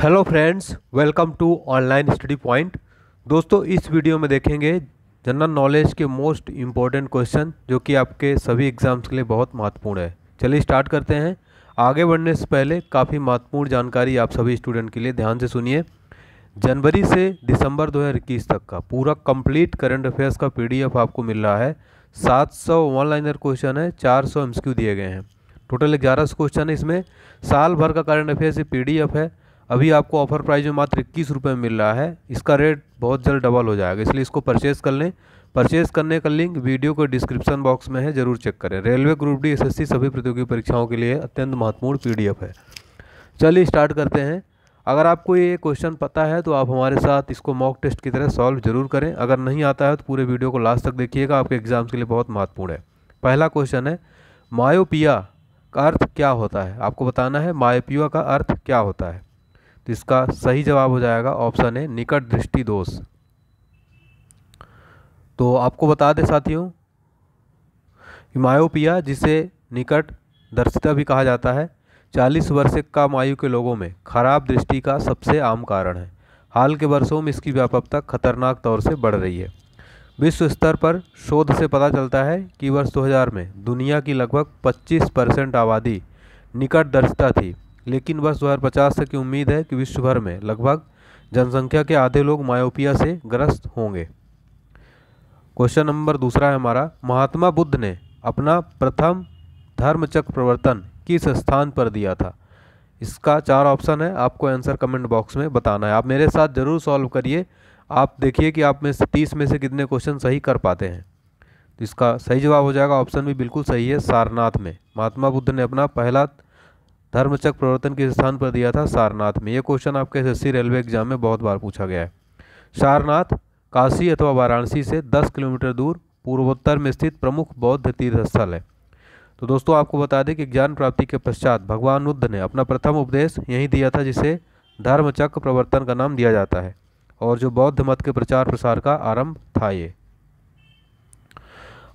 hello friends welcome to online study point दोस्तों इस video में देखेंगे जनरल नॉलेज के मोस्ट इम्पॉर्टेंट क्वेश्चन जो कि आपके सभी एग्ज़ाम्स के लिए बहुत महत्वपूर्ण है चलिए स्टार्ट करते हैं आगे बढ़ने से पहले काफ़ी महत्वपूर्ण जानकारी आप सभी स्टूडेंट के लिए ध्यान से सुनिए जनवरी से दिसंबर दो तक का पूरा कंप्लीट करंट अफेयर्स का पी आपको मिल रहा है सात सौ लाइनर क्वेश्चन है चार सौ दिए गए हैं टोटल ग्यारह क्वेश्चन है इसमें साल भर का करंट अफेयर्स पी है अभी आपको ऑफर प्राइस में मात्र इक्कीस रुपये में मिल रहा है इसका रेट बहुत जल्द डबल हो जाएगा इसलिए इसको परचेज़ कर लें परचेज़ करने का लिंक वीडियो के डिस्क्रिप्शन बॉक्स में है ज़रूर चेक करें रेलवे ग्रुप डी एस सभी प्रतियोगी परीक्षाओं के लिए अत्यंत महत्वपूर्ण पी है चलिए स्टार्ट करते हैं अगर आपको ये क्वेश्चन पता है तो आप हमारे साथ इसको मॉक टेस्ट की तरह सॉल्व जरूर करें अगर नहीं आता है तो पूरे वीडियो को लास्ट तक देखिएगा आपके एग्ज़ाम्स के लिए बहुत महत्वपूर्ण है पहला क्वेश्चन है मायोपिया का अर्थ क्या होता है आपको बताना है मायोपिया का अर्थ क्या होता है तो इसका सही जवाब हो जाएगा ऑप्शन ए निकट दृष्टि दोष तो आपको बता दें साथियों मायोपिया जिसे निकट दर्शिता भी कहा जाता है 40 वर्ष से कम आयु के लोगों में खराब दृष्टि का सबसे आम कारण है हाल के वर्षों में इसकी व्यापकता खतरनाक तौर से बढ़ रही है विश्व स्तर पर शोध से पता चलता है कि वर्ष 2000 में दुनिया की लगभग 25 परसेंट आबादी निकट दर्शिता थी लेकिन वर्ष दो तक की उम्मीद है कि विश्व भर में लगभग जनसंख्या के आधे लोग मायोपिया से ग्रस्त होंगे क्वेश्चन नंबर दूसरा है हमारा महात्मा बुद्ध ने अपना प्रथम धर्मचक्र प्रवर्तन किस स्थान पर दिया था इसका चार ऑप्शन है आपको आंसर कमेंट बॉक्स में बताना है आप मेरे साथ ज़रूर सॉल्व करिए आप देखिए कि आप में से तीस में से कितने क्वेश्चन सही कर पाते हैं तो इसका सही जवाब हो जाएगा ऑप्शन भी बिल्कुल सही है सारनाथ में महात्मा बुद्ध ने अपना पहला धर्मचक प्रवर्तन किस स्थान पर दिया था सारनाथ में यह क्वेश्चन आपके एस रेलवे एग्जाम में बहुत बार पूछा गया है सारनाथ काशी अथवा वाराणसी से 10 किलोमीटर दूर पूर्वोत्तर में स्थित प्रमुख बौद्ध तीर्थ स्थल है तो दोस्तों आपको बता दें कि ज्ञान प्राप्ति के पश्चात भगवान बुद्ध ने अपना प्रथम उपदेश यहीं दिया था जिसे धर्मचक्र प्रवर्तन का नाम दिया जाता है और जो बौद्ध मत के प्रचार प्रसार का आरंभ था ये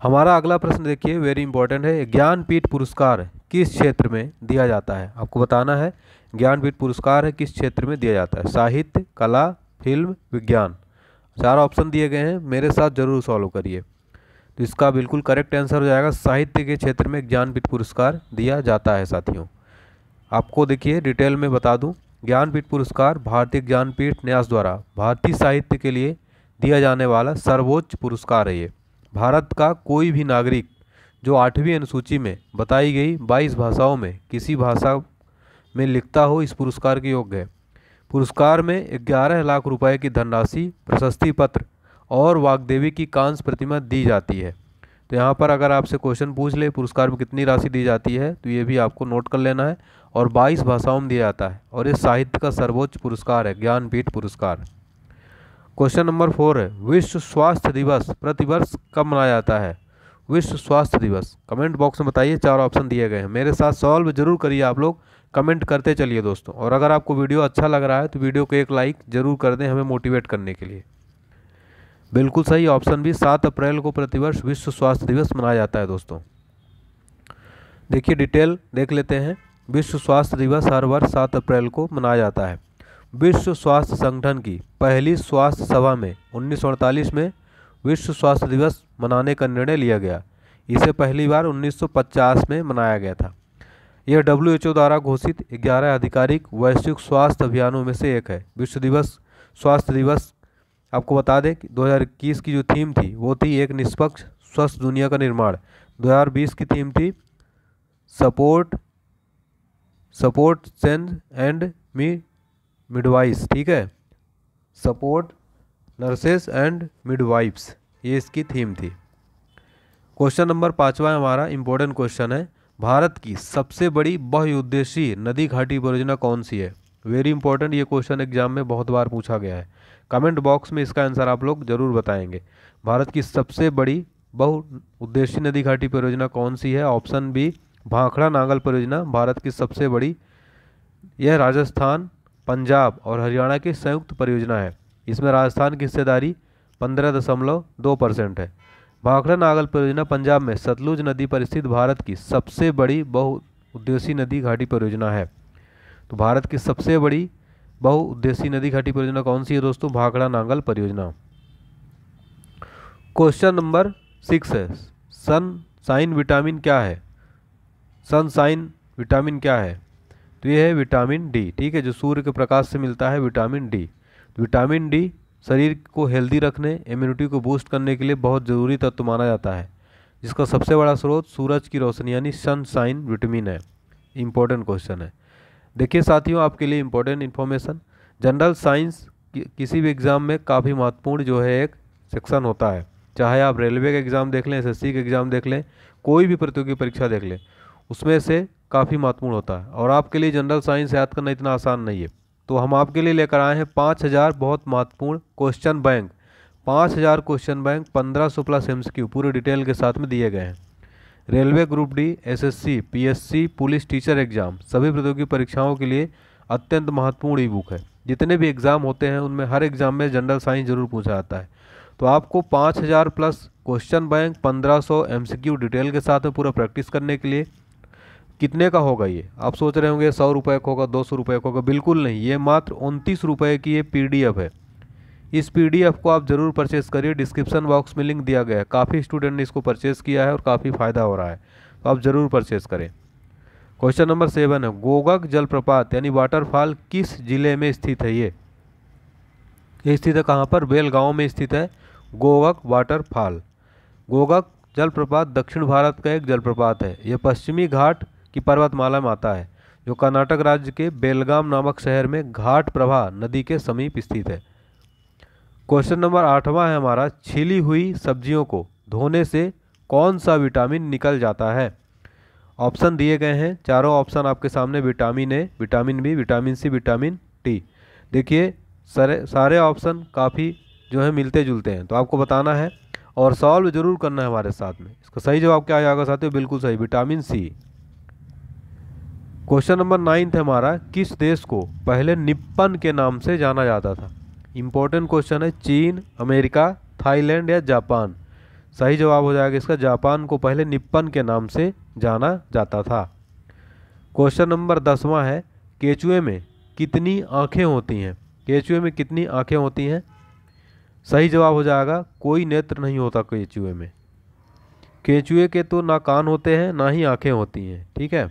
हमारा अगला प्रश्न देखिए वेरी इंपॉर्टेंट है ज्ञानपीठ पुरस्कार किस क्षेत्र में दिया जाता है आपको बताना है ज्ञानपीठ पुरस्कार है किस क्षेत्र में दिया जाता है साहित्य कला फिल्म विज्ञान चार ऑप्शन दिए गए हैं मेरे साथ जरूर सॉल्व करिए तो इसका बिल्कुल करेक्ट आंसर हो जाएगा साहित्य के क्षेत्र में ज्ञानपीठ पुरस्कार दिया जाता है साथियों आपको देखिए डिटेल में बता दूँ ज्ञानपीठ पुरस्कार भारतीय ज्ञानपीठ न्यास द्वारा भारतीय साहित्य के लिए दिया जाने वाला सर्वोच्च पुरस्कार है ये भारत का कोई भी नागरिक जो आठवीं अनुसूची में बताई गई बाईस भाषाओं में किसी भाषा में लिखता हो इस पुरस्कार के योग्य है पुरस्कार में ग्यारह लाख रुपए की धनराशि प्रशस्ति पत्र और वागदेवी की कांस प्रतिमा दी जाती है तो यहाँ पर अगर आपसे क्वेश्चन पूछ ले पुरस्कार में कितनी राशि दी जाती है तो ये भी आपको नोट कर लेना है और 22 भाषाओं में दिया जाता है और ये साहित्य का सर्वोच्च पुरस्कार है ज्ञानपीठ पुरस्कार क्वेश्चन नंबर फोर है विश्व स्वास्थ्य दिवस प्रतिवर्ष कब मनाया जाता है विश्व स्वास्थ्य दिवस कमेंट बॉक्स में बताइए चार ऑप्शन दिए गए हैं मेरे साथ सॉल्व जरूर करिए आप लोग कमेंट करते चलिए दोस्तों और अगर आपको वीडियो अच्छा लग रहा है तो वीडियो को एक लाइक ज़रूर कर दें हमें मोटिवेट करने के लिए बिल्कुल सही ऑप्शन भी सात अप्रैल को प्रतिवर्ष विश्व स्वास्थ्य दिवस मनाया जाता है दोस्तों देखिए डिटेल देख लेते हैं विश्व स्वास्थ्य दिवस हर वर्ष सात अप्रैल को मनाया जाता है विश्व स्वास्थ्य संगठन की पहली स्वास्थ्य सभा में उन्नीस में विश्व स्वास्थ्य दिवस मनाने का निर्णय लिया गया इसे पहली बार 1950 में मनाया गया था यह डब्ल्यू द्वारा घोषित 11 आधिकारिक वैश्विक स्वास्थ्य अभियानों में से एक है विश्व दिवस स्वास्थ्य दिवस आपको बता दें कि 2021 की जो थीम थी वो थी एक निष्पक्ष स्वस्थ दुनिया का निर्माण 2020 की थीम थी support support sense and me midwives ठीक है सपोर्ट नर्सेस एंड मिडवाइफ्स ये इसकी थीम थी क्वेश्चन नंबर पाँचवा हमारा इंपॉर्टेंट क्वेश्चन है भारत की सबसे बड़ी बहुउद्देशीय नदी घाटी परियोजना कौन सी है वेरी इंपॉर्टेंट ये क्वेश्चन एग्जाम में बहुत बार पूछा गया है कमेंट बॉक्स में इसका आंसर आप लोग जरूर बताएंगे भारत की सबसे बड़ी बहुउद्देशीय नदी घाटी परियोजना कौन सी है ऑप्शन बी भाखड़ा नांगल परियोजना भारत की सबसे बड़ी यह राजस्थान पंजाब और हरियाणा की संयुक्त परियोजना है इसमें राजस्थान की हिस्सेदारी पंद्रह दशमलव दो परसेंट है भाखड़ा नागल परियोजना पंजाब में सतलुज नदी पर स्थित भारत की सबसे बड़ी बहुउद्देशीय नदी घाटी परियोजना है तो भारत की सबसे बड़ी बहुउद्देशीय नदी घाटी परियोजना कौन सी है दोस्तों भाखड़ा नांगल परियोजना क्वेश्चन नंबर सिक्स है सन साइन विटामिन क्या है सन साइन विटामिन क्या है तो ये है विटामिन डी ठीक है जो सूर्य के प्रकाश से मिलता है विटामिन डी विटामिन डी शरीर को हेल्दी रखने इम्यूनिटी को बूस्ट करने के लिए बहुत ज़रूरी तत्व माना जाता है जिसका सबसे बड़ा स्रोत सूरज की रोशनी यानी सनशाइन विटामिन है इम्पोर्टेंट क्वेश्चन है देखिए साथियों आपके लिए इम्पोर्टेंट इन्फॉर्मेशन जनरल साइंस कि, किसी भी एग्ज़ाम में काफ़ी महत्वपूर्ण जो है एक सेक्शन होता है चाहे आप रेलवे का एग्ज़ाम देख लें एस का एग्ज़ाम देख लें कोई भी प्रतियोगी परीक्षा देख लें उसमें से काफ़ी महत्वपूर्ण होता है और आपके लिए जनरल साइंस याद करना इतना आसान नहीं है तो हम आपके लिए लेकर आए हैं पाँच हज़ार बहुत महत्वपूर्ण क्वेश्चन बैंक पाँच हज़ार क्वेश्चन बैंक पंद्रह सौ प्लस एम्स क्यू पूरी डिटेल के साथ में दिए गए हैं railway group D SSC, PSC, police teacher exam सभी प्रतियोगी परीक्षाओं के लिए अत्यंत महत्वपूर्ण ई बुक है जितने भी एग्ज़ाम होते हैं उनमें हर एग्ज़ाम में जनरल साइंस जरूर पूछा जाता है तो आपको हज़ार plus question bank C Q detail के साथ में पूरा प्रैक्टिस करने के लिए कितने का होगा ये आप सोच रहे होंगे सौ रुपये का होगा दो सौ रुपये का होगा बिल्कुल नहीं ये मात्र उनतीस रुपये की ये पी है इस पी को आप ज़रूर परचेस करिए डिस्क्रिप्शन बॉक्स में लिंक दिया गया है काफ़ी स्टूडेंट ने इसको परचेस किया है और काफ़ी फ़ायदा हो रहा है तो आप ज़रूर परचेस करें क्वेश्चन नंबर सेवन है गोगक जलप्रपात यानी वाटरफॉल किस जिले में स्थित है ये ये स्थित है कहाँ पर बेलगांव में स्थित है गोगक वाटरफॉल गोगक जलप्रपात दक्षिण भारत का एक जलप्रपात है यह पश्चिमी घाट की पर्वतमाला में आता है जो कर्नाटक राज्य के बेलगाम नामक शहर में घाट प्रभा नदी के समीप स्थित है क्वेश्चन नंबर आठवां है हमारा छीली हुई सब्जियों को धोने से कौन सा विटामिन निकल जाता है ऑप्शन दिए गए हैं चारों ऑप्शन आपके सामने vitamin A vitamin B vitamin C vitamin D देखिए सारे सारे ऑप्शन काफ़ी जो है मिलते जुलते हैं तो आपको बताना है और सॉल्व ज़रूर करना है हमारे साथ में इसका सही जवाब क्या आ जाएगा साथियों बिल्कुल सही vitamin C question number ninth हमारा किस देश को पहले निप्पन के नाम से जाना जाता था इम्पोर्टेंट क्वेश्चन है चीन अमेरिका थाईलैंड या जापान सही जवाब हो जाएगा इसका जापान को पहले निप्पन के नाम से जाना जाता था क्वेश्चन नंबर दसवां है केचुए में कितनी आँखें होती हैं केचुए में कितनी आँखें होती हैं सही जवाब हो जाएगा कोई नेत्र नहीं होता केचुए में केचुए के तो ना कान होते हैं ना ही आँखें होती हैं ठीक है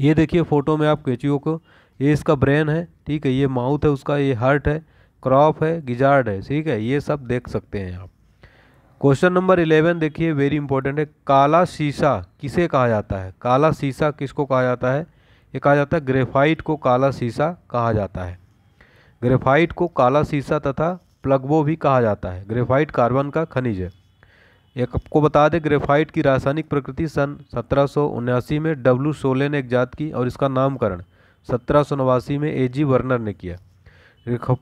ये देखिए फोटो में आप केचियो को ये इसका ब्रेन है ठीक है ये माउथ है उसका ये हार्ट है क्रॉप है गिजार्ड है ठीक है ये सब देख सकते हैं आप क्वेश्चन नंबर इलेवन देखिए वेरी इंपॉर्टेंट है काला शीशा किसे कहा जाता है काला शीशा किसको कहा जाता है ये कहा जाता है ग्रेफाइट को काला शीशा कहा जाता है ग्रेफाइट को काला शीशा तथा प्लगबो भी कहा जाता है ग्रेफाइट कार्बन का खनिज है एक आपको बता दें ग्रेफाइट की रासायनिक प्रकृति सन सत्रह में डब्ल्यू सोले ने एक की और इसका नामकरण सत्रह में ए जी वर्नर ने किया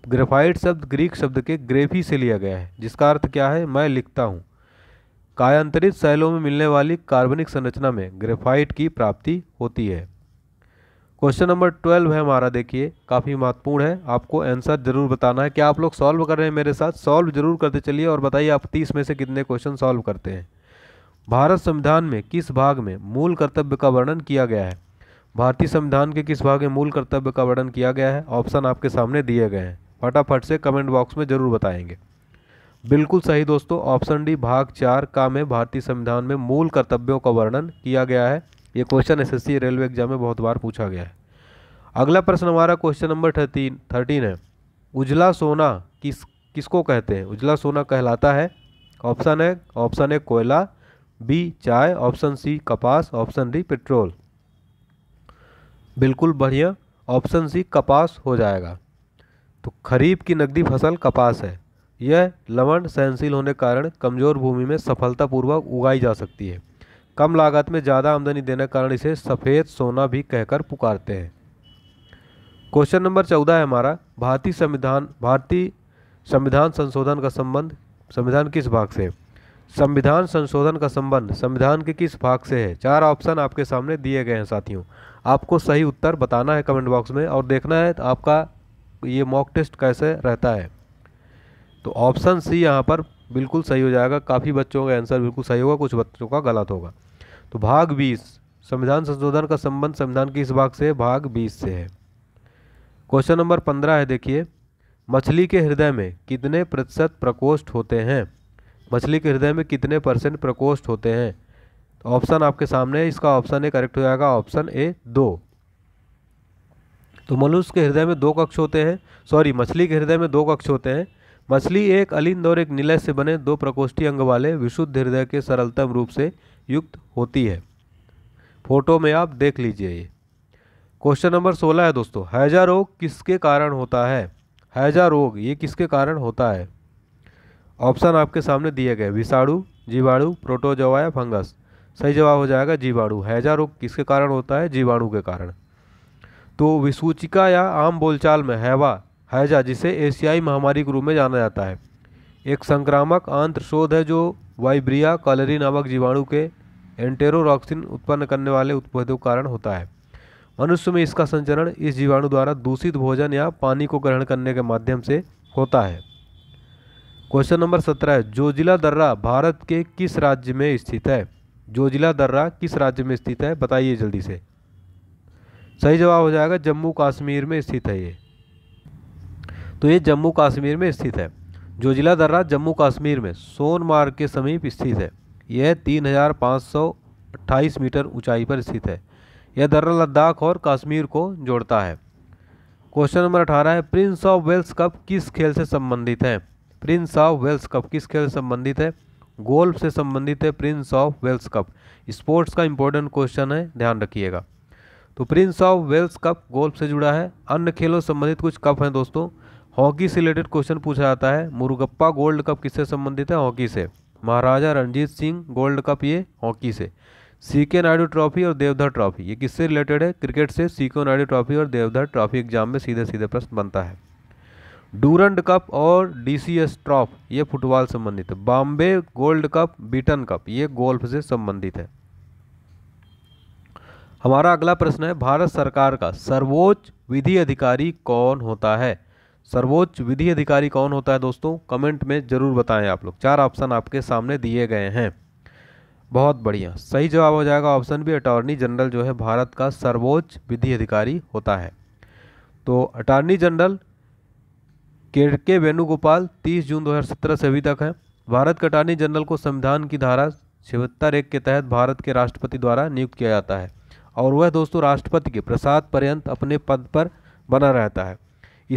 ग्रेफाइट शब्द ग्रीक शब्द के ग्रेफी से लिया गया है जिसका अर्थ क्या है मैं लिखता हूँ कायांतरित शैलों में मिलने वाली कार्बनिक संरचना में ग्रेफाइट की प्राप्ति होती है क्वेश्चन नंबर ट्वेल्व है हमारा देखिए काफ़ी महत्वपूर्ण है आपको आंसर जरूर बताना है क्या आप लोग सॉल्व कर रहे हैं मेरे साथ सॉल्व जरूर करते चलिए और बताइए आप तीस में से कितने क्वेश्चन सॉल्व करते हैं भारत संविधान में किस भाग में मूल कर्तव्य का वर्णन किया गया है भारतीय संविधान के किस भाग में मूल कर्तव्य का वर्णन किया गया है ऑप्शन आपके सामने दिए गए हैं फटाफट से कमेंट बॉक्स में ज़रूर बताएंगे बिल्कुल सही दोस्तों ऑप्शन डी भाग चार का में भारतीय संविधान में मूल कर्तव्यों का वर्णन किया गया है ये क्वेश्चन एसएससी रेलवे एग्जाम में बहुत बार पूछा गया है अगला प्रश्न हमारा क्वेश्चन नंबर थर्टीन थर्टीन है उजला सोना किस किसको कहते हैं उजला सोना कहलाता है ऑप्शन है ऑप्शन है कोयला बी चाय ऑप्शन सी कपास ऑप्शन डी पेट्रोल बिल्कुल बढ़िया ऑप्शन सी कपास हो जाएगा तो खरीफ की नकदी फसल कपास है यह लवण सहनशील होने के कारण कमज़ोर भूमि में सफलतापूर्वक उगाई जा सकती है कम लागत में ज़्यादा आमदनी देने के कारण इसे सफ़ेद सोना भी कहकर पुकारते हैं क्वेश्चन नंबर चौदह है हमारा भारतीय संविधान भारतीय संविधान संशोधन का संबंध संविधान किस भाग से संविधान संशोधन का संबंध संविधान के किस भाग से है चार ऑप्शन आपके सामने दिए गए हैं साथियों आपको सही उत्तर बताना है कमेंट बॉक्स में और देखना है तो आपका ये मॉक टेस्ट कैसे रहता है तो ऑप्शन सी यहाँ पर बिल्कुल सही हो जाएगा काफ़ी बच्चों का आंसर बिल्कुल सही होगा कुछ बच्चों का गलत होगा तो भाग बीस संविधान संशोधन का संबंध संविधान किस भाग से भाग बीस से है क्वेश्चन नंबर पंद्रह है देखिए मछली के हृदय में कितने प्रतिशत प्रकोष्ठ होते हैं मछली के हृदय में कितने परसेंट प्रकोष्ठ होते हैं ऑप्शन आपके सामने है इसका ऑप्शन ए करेक्ट हो जाएगा ऑप्शन ए दो तो मनुष्य के हृदय में दो कक्ष होते हैं सॉरी मछली के हृदय में दो कक्ष होते हैं मछली एक अलिंद और एक नीलय से बने दो प्रकोष्ठी अंग वाले विशुद्ध हृदय के सरलतम रूप से युक्त होती है फोटो में आप देख लीजिए ये क्वेश्चन नंबर सोलह है दोस्तों हैजा रोग किसके कारण होता है हैजा रोग ये किसके कारण होता है ऑप्शन आपके सामने दिए गए विषाणु जीवाणु प्रोटोजोआ या फंगस सही जवाब हो जाएगा जीवाणु हैजा रोग किसके कारण होता है जीवाणु के कारण तो विसूचिका या आम बोलचाल में हैवा हैजा जिसे एशियाई महामारी के रूप में जाना जाता है एक संक्रामक आंत्र शोध है जो वाइब्रिया कॉलरी नामक जीवाणु के एंटेरोक्सिन उत्पन्न करने वाले उत्पादों के कारण होता है मनुष्य में इसका संचरण इस जीवाणु द्वारा दूषित भोजन या पानी को ग्रहण करने के माध्यम से होता है क्वेश्चन नंबर सत्रह जोजिला दर्रा भारत के किस राज्य में स्थित है जोजिला दर्रा किस राज्य में स्थित है बताइए जल्दी से सही जवाब हो जाएगा जम्मू कश्मीर में स्थित है ये तो ये जम्मू कश्मीर में स्थित है जोजिला दर्रा जम्मू कश्मीर में सोनमार्ग के समीप स्थित है यह तीन मीटर ऊंचाई पर स्थित है यह दर्रा लद्दाख और कश्मीर को जोड़ता है क्वेश्चन नंबर अठारह है प्रिंस ऑफ वेल्स कप किस खेल से संबंधित है प्रिंस ऑफ वेल्स कप किस खेल से संबंधित है गोल्फ से संबंधित है Prince of Wales Cup sports का इंपॉर्टेंट क्वेश्चन है ध्यान रखिएगा तो Prince of Wales Cup golf से जुड़ा है अन्य खेलों संबंधित कुछ कप हैं दोस्तों हॉकी से रिलेटेड क्वेश्चन पूछा जाता है मुरुगप्पा गोल्ड कप किससे संबंधित है हॉकी से महाराजा रणजीत सिंह गोल्ड कप ये हॉकी से सी के नायडू ट्रॉफी और देवधर ट्रॉफी ये किससे रिलेटेड है क्रिकेट से सी के नायडू ट्रॉफी और देवधर ट्रॉफी एग्जाम में सीधे सीधे प्रश्न बनता है डूरंड कप और डी सी एस ट्रॉफ ये फुटबॉल संबंधित है Bombay gold cup Beighton cup ये गोल्फ से संबंधित है हमारा अगला प्रश्न है भारत सरकार का सर्वोच्च विधि अधिकारी कौन होता है सर्वोच्च विधि अधिकारी कौन होता है दोस्तों कमेंट में जरूर बताएं आप लोग चार ऑप्शन आपके सामने दिए गए हैं बहुत बढ़िया सही जवाब हो जाएगा ऑप्शन बी अटॉर्नी जनरल जो है भारत का सर्वोच्च विधि अधिकारी होता है तो अटॉर्नी जनरल के के वेणुगोपाल 30 जून 2017 से अभी तक है भारत के अटॉर्नी जनरल को संविधान की धारा छिहत्तर एक के तहत भारत के राष्ट्रपति द्वारा नियुक्त किया जाता है और वह दोस्तों राष्ट्रपति के प्रसाद पर्यंत अपने पद पर बना रहता है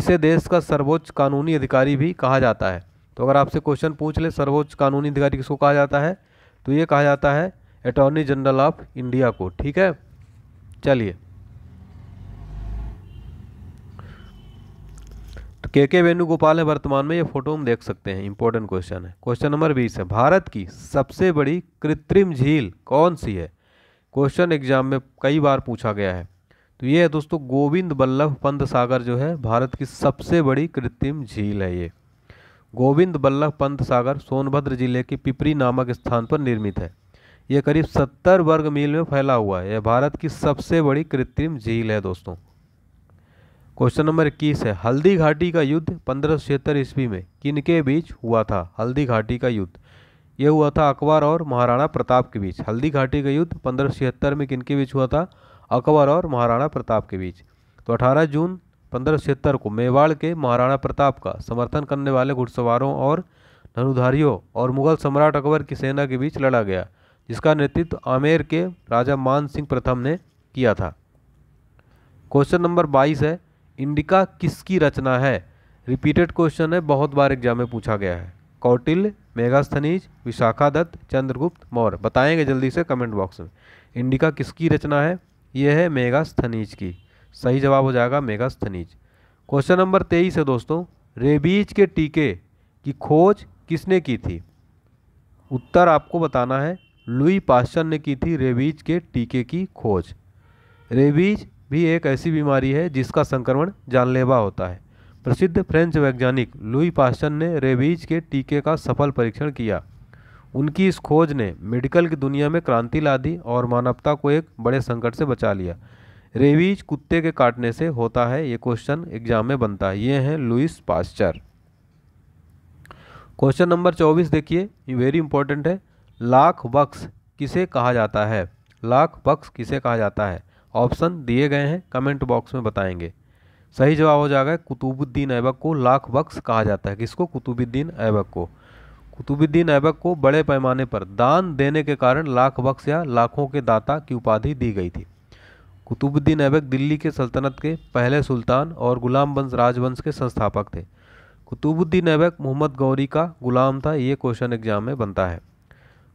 इसे देश का सर्वोच्च कानूनी अधिकारी भी कहा जाता है तो अगर आपसे क्वेश्चन पूछ ले सर्वोच्च कानूनी अधिकारी किसको कहा जाता है तो ये कहा जाता है अटॉर्नी जनरल ऑफ इंडिया को ठीक है चलिए तो के के वेणुगोपाल है वर्तमान में ये फोटो हम देख सकते हैं इंपॉर्टेंट क्वेश्चन है क्वेश्चन नंबर बीस है भारत की सबसे बड़ी कृत्रिम झील कौन सी है क्वेश्चन एग्जाम में कई बार पूछा गया है तो ये है दोस्तों गोविंद बल्लभ पंत सागर जो है भारत की सबसे बड़ी कृत्रिम झील है ये गोविंद बल्लभ पंत सागर सोनभद्र जिले के पिपरी नामक स्थान पर निर्मित है यह करीब सत्तर वर्ग मील में फैला हुआ है यह भारत की सबसे बड़ी कृत्रिम झील है दोस्तों क्वेश्चन नंबर इक्कीस है हल्दी घाटी का युद्ध पंद्रह सौ ईस्वी में किनके बीच हुआ था हल्दी घाटी का युद्ध यह हुआ था अकबर और महाराणा प्रताप के बीच हल्दी घाटी का युद्ध पंद्रह में किनके बीच हुआ था अकबर और महाराणा प्रताप के बीच तो 18 जून पंद्रह को मेवाड़ के महाराणा प्रताप का समर्थन करने वाले घुड़सवारों और धनुधारियों और मुगल सम्राट अकबर की सेना के बीच लड़ा गया जिसका नेतृत्व आमेर के राजा मान सिंह प्रथम ने किया था क्वेश्चन नंबर 22 है इंडिका किसकी रचना है रिपीटेड क्वेश्चन है बहुत बार एग्जाम में पूछा गया है कौटिल्य मेघास्थनीज विशाखा दत्त चंद्रगुप्त मौर्य बताएंगे जल्दी से कमेंट बॉक्स में इंडिका किसकी रचना है यह है मेघास्थनीज की सही जवाब हो जाएगा मेगास्थनीज क्वेश्चन नंबर तेईस है दोस्तों रेबीज के टीके की खोज किसने की थी उत्तर आपको बताना है लुई पाश्चर ने की थी रेबीज के टीके की खोज रेबीज भी एक ऐसी बीमारी है जिसका संक्रमण जानलेवा होता है प्रसिद्ध फ्रेंच वैज्ञानिक लुई पाश्चर ने रेबीज के टीके का सफल परीक्षण किया उनकी इस खोज ने मेडिकल की दुनिया में क्रांति ला दी और मानवता को एक बड़े संकट से बचा लिया रेवीज कुत्ते के काटने से होता है ये क्वेश्चन एग्जाम में बनता है ये है लुइस पास्चर क्वेश्चन नंबर चौबीस देखिए ये वेरी इंपॉर्टेंट है लाख बक्स किसे कहा जाता है लाख बक्स किसे कहा जाता है ऑप्शन दिए गए हैं कमेंट बॉक्स में बताएंगे सही जवाब हो जाएगा कुतुबुद्दीन ऐबक को लाख बक्स कहा जाता है किसको कुतुबुद्दीन ऐबक को कुतुबुद्दीन ऐबक को बड़े पैमाने पर दान देने के कारण लाख बक्स या लाखों के दाता की उपाधि दी गई थी कुतुबुद्दीन ऐबक दिल्ली के सल्तनत के पहले सुल्तान और गुलाम वंश राजवंश के संस्थापक थे कुतुबुद्दीन ऐबक मोहम्मद गौरी का गुलाम था ये क्वेश्चन एग्जाम में बनता है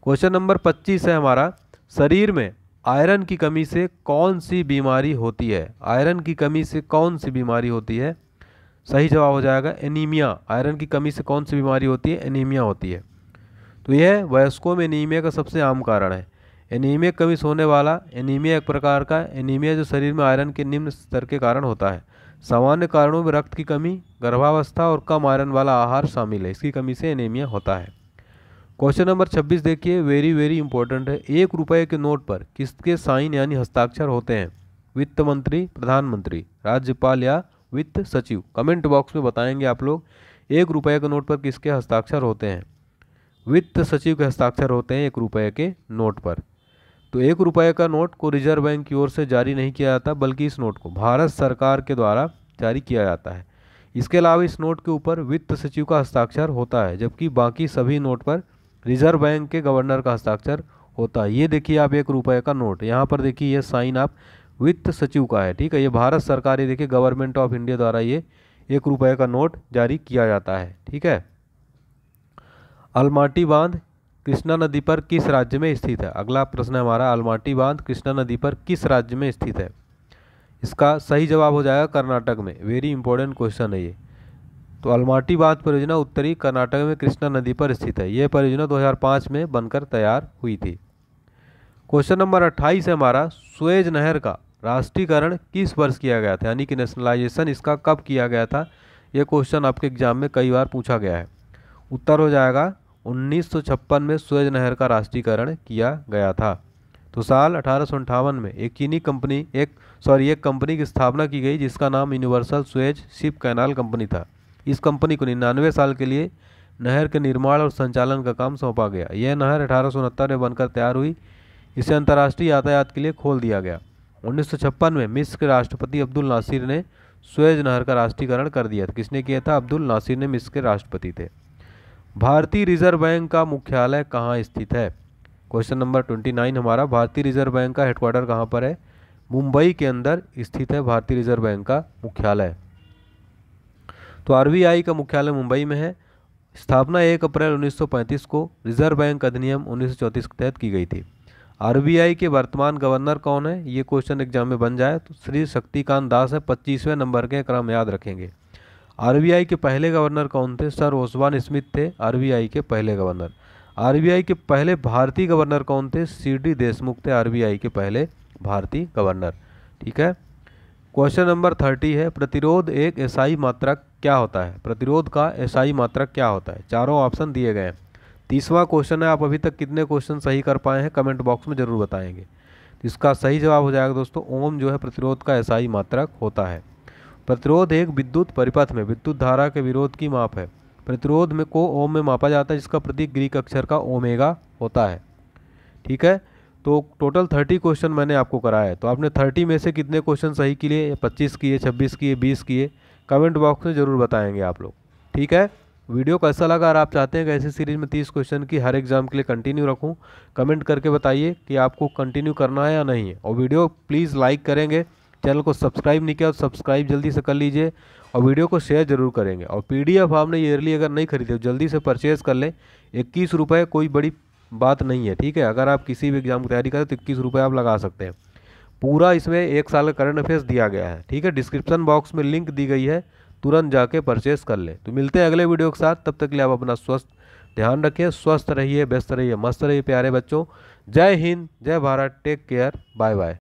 क्वेश्चन नंबर पच्चीस है हमारा शरीर में आयरन की कमी से कौन सी बीमारी होती है आयरन की कमी से कौन सी बीमारी होती है सही जवाब हो जाएगा एनीमिया आयरन की कमी से कौन सी बीमारी होती है एनीमिया होती है तो यह वयस्कों में एनीमिया का सबसे आम कारण है एनीमिया कमी सोने वाला एनीमिया एक प्रकार का एनीमिया जो शरीर में आयरन के निम्न स्तर के कारण होता है सामान्य कारणों में रक्त की कमी गर्भावस्था और कम आयरन वाला आहार शामिल है इसकी कमी से एनीमिया होता है क्वेश्चन नंबर 26 देखिए वेरी वेरी इंपॉर्टेंट है एक रुपये के नोट पर किसके साइन यानी हस्ताक्षर होते हैं वित्त मंत्री प्रधानमंत्री राज्यपाल या वित्त सचिव कमेंट बॉक्स में बताएंगे आप लोग एक रुपये के नोट पर किसके हस्ताक्षर होते हैं वित्त सचिव के हस्ताक्षर होते हैं एक रुपये के नोट पर तो एक रुपये का नोट को रिजर्व बैंक की ओर से जारी नहीं किया जाता बल्कि इस नोट को भारत सरकार के द्वारा जारी किया जाता है इसके अलावा इस नोट के ऊपर वित्त सचिव का हस्ताक्षर होता है जबकि बाकी सभी नोट पर रिजर्व बैंक के गवर्नर का हस्ताक्षर होता है ये देखिए आप एक रुपये का नोट यहाँ पर देखिए ये साइन आप वित्त सचिव का है ठीक है ये भारत सरकार ये देखिए गवर्नमेंट ऑफ इंडिया द्वारा ये एक रुपये का नोट जारी किया जाता है ठीक है अलमाटी बांध कृष्णा नदी पर किस राज्य में स्थित है अगला प्रश्न है हमारा अलमाटी बांध कृष्णा नदी पर किस राज्य में स्थित है इसका सही जवाब हो जाएगा कर्नाटक में वेरी इंपॉर्टेंट क्वेश्चन है ये तो अलमाटी बांध परियोजना उत्तरी कर्नाटक में कृष्णा नदी पर स्थित है यह परियोजना 2005 में बनकर तैयार हुई थी क्वेश्चन नंबर अट्ठाईस है हमारा स्वेज नहर का राष्ट्रीयकरण किस वर्ष किया गया था यानी कि नेशनलाइजेशन इसका कब किया गया था यह क्वेश्चन आपके एग्जाम में कई बार पूछा गया है उत्तर हो जाएगा उन्नीस में सुएज नहर का राष्ट्रीयकरण किया गया था तो साल अठारह में एक चीनी कंपनी एक सॉरी एक कंपनी की स्थापना की गई जिसका नाम universal Suez ship canal company था इस कंपनी को निन्यानवे साल के लिए नहर के निर्माण और संचालन का काम सौंपा गया यह नहर अठारह में बनकर तैयार हुई इसे अंतर्राष्ट्रीय यातायात के लिए खोल दिया गया उन्नीस में मिस्र के राष्ट्रपति अब्दुल नासिर ने सुएज नहर का राष्ट्रीयकरण कर दिया किसने किया था अब्दुल नासिर ने मिस्र के राष्ट्रपति थे भारतीय रिजर्व बैंक का मुख्यालय कहाँ स्थित है क्वेश्चन नंबर ट्वेंटी नाइन हमारा भारतीय रिजर्व बैंक का हेडक्वार्टर कहाँ पर है मुंबई के अंदर स्थित है भारतीय रिजर्व बैंक का मुख्यालय तो आरबीआई का मुख्यालय मुंबई में है स्थापना एक अप्रैल 1935 को रिजर्व बैंक अधिनियम उन्नीस के तहत की गई थी आरबीआई के वर्तमान गवर्नर कौन है ये क्वेश्चन एग्जाम में बन जाए तो श्री शक्तिकांत दास है पच्चीसवें नंबर के क्रम याद रखेंगे आरबीआई के पहले गवर्नर कौन थे सर ओसवान स्मिथ थे आरबीआई के पहले गवर्नर आरबीआई के पहले भारतीय गवर्नर कौन थे सी डी देशमुख थे आरबीआई के पहले भारतीय गवर्नर ठीक है क्वेश्चन नंबर थर्टी है प्रतिरोध एक एसआई मात्रक क्या होता है प्रतिरोध का एसआई मात्रक क्या होता है चारों ऑप्शन दिए गए हैं तीसवा क्वेश्चन है आप अभी तक कितने क्वेश्चन सही कर पाए हैं कमेंट बॉक्स में ज़रूर बताएंगे इसका सही जवाब हो जाएगा दोस्तों ओम जो है प्रतिरोध का एसआई मात्रक होता है प्रतिरोध एक विद्युत परिपथ में विद्युत धारा के विरोध की माप है प्रतिरोध में को ओम में मापा जाता है जिसका प्रतीक ग्रीक अक्षर का ओमेगा होता है ठीक है तो टोटल थर्टी क्वेश्चन मैंने आपको कराया है तो आपने थर्टी में से कितने क्वेश्चन सही किए पच्चीस किए छब्बीस किए बीस किए कमेंट बॉक्स में ज़रूर बताएंगे आप लोग ठीक है वीडियो कैसा लगा और आप चाहते हैं कि ऐसी सीरीज़ में तीस क्वेश्चन की हर एग्ज़ाम के लिए कंटिन्यू रखूं कमेंट करके बताइए कि आपको कंटिन्यू करना है या नहीं है और वीडियो प्लीज़ लाइक करेंगे चैनल को सब्सक्राइब नहीं किया तो सब्सक्राइब जल्दी से कर लीजिए और वीडियो को शेयर जरूर करेंगे और पीडीएफ आपने ईयरली अगर नहीं खरीदे तो जल्दी से परचेज़ कर लें इक्कीस रुपये कोई बड़ी बात नहीं है ठीक है अगर आप किसी भी एग्ज़ाम की तैयारी करें तो इक्कीस रुपये आप लगा सकते हैं पूरा इसमें एक साल का करंट अफेयर्स दिया गया है ठीक है डिस्क्रिप्शन बॉक्स में लिंक दी गई है तुरंत जाके परचेस कर लें तो मिलते हैं अगले वीडियो के साथ तब तक के लिए आप अपना स्वस्थ ध्यान रखिए स्वस्थ रहिए व्यस्त रहिए मस्त रहिए प्यारे बच्चों जय हिंद जय Bharat take care bye bye